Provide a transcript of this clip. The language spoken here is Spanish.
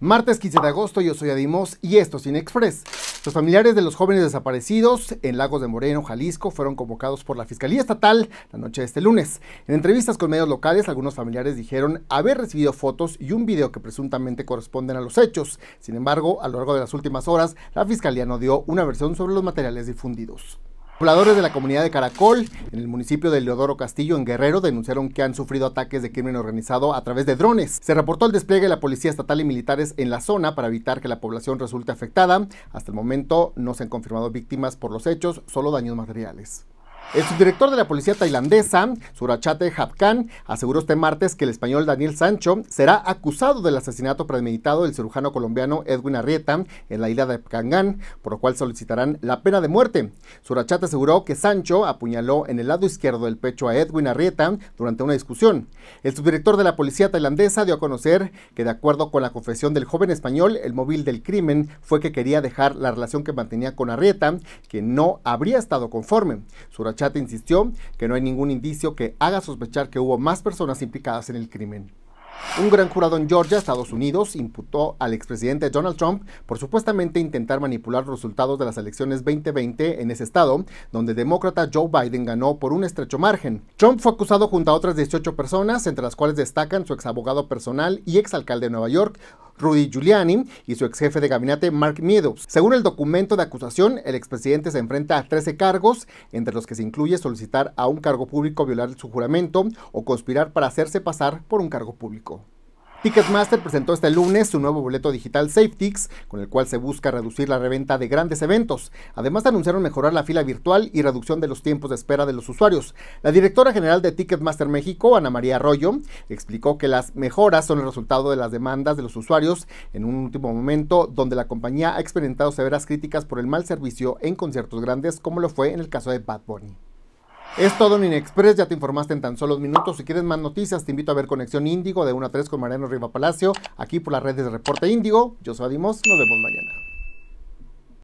Martes 15 de agosto, yo soy Adimos y esto es Inexpress. Los familiares de los jóvenes desaparecidos en Lagos de Moreno, Jalisco, fueron convocados por la Fiscalía Estatal la noche de este lunes. En entrevistas con medios locales, algunos familiares dijeron haber recibido fotos y un video que presuntamente corresponden a los hechos. Sin embargo, a lo largo de las últimas horas, la Fiscalía no dio una versión sobre los materiales difundidos. Pobladores de la comunidad de Caracol, en el municipio de Leodoro Castillo, en Guerrero, denunciaron que han sufrido ataques de crimen organizado a través de drones. Se reportó el despliegue de la policía estatal y militares en la zona para evitar que la población resulte afectada. Hasta el momento no se han confirmado víctimas por los hechos, solo daños materiales. El subdirector de la policía tailandesa, Surachate Hapkan, aseguró este martes que el español Daniel Sancho será acusado del asesinato premeditado del cirujano colombiano Edwin Arrieta en la isla de Kangan, por lo cual solicitarán la pena de muerte. Surachate aseguró que Sancho apuñaló en el lado izquierdo del pecho a Edwin Arrieta durante una discusión. El subdirector de la policía tailandesa dio a conocer que, de acuerdo con la confesión del joven español, el móvil del crimen fue que quería dejar la relación que mantenía con Arrieta, que no habría estado conforme chat insistió que no hay ningún indicio que haga sospechar que hubo más personas implicadas en el crimen. Un gran jurado en Georgia, Estados Unidos, imputó al expresidente Donald Trump por supuestamente intentar manipular los resultados de las elecciones 2020 en ese estado, donde el demócrata Joe Biden ganó por un estrecho margen. Trump fue acusado junto a otras 18 personas, entre las cuales destacan su exabogado personal y exalcalde de Nueva York, Rudy Giuliani, y su ex jefe de gabinete Mark Meadows. Según el documento de acusación, el expresidente se enfrenta a 13 cargos, entre los que se incluye solicitar a un cargo público violar su juramento o conspirar para hacerse pasar por un cargo público. Ticketmaster presentó este lunes su nuevo boleto digital SafeTix, con el cual se busca reducir la reventa de grandes eventos. Además, anunciaron mejorar la fila virtual y reducción de los tiempos de espera de los usuarios. La directora general de Ticketmaster México, Ana María Arroyo, explicó que las mejoras son el resultado de las demandas de los usuarios en un último momento donde la compañía ha experimentado severas críticas por el mal servicio en conciertos grandes, como lo fue en el caso de Bad Bunny. Es todo en Inexpress, ya te informaste en tan solo minutos. Si quieres más noticias, te invito a ver Conexión Índigo de 1 a 3 con Mariano Riva Palacio, aquí por las redes de Reporte Índigo. Yo soy Adimos, nos vemos mañana.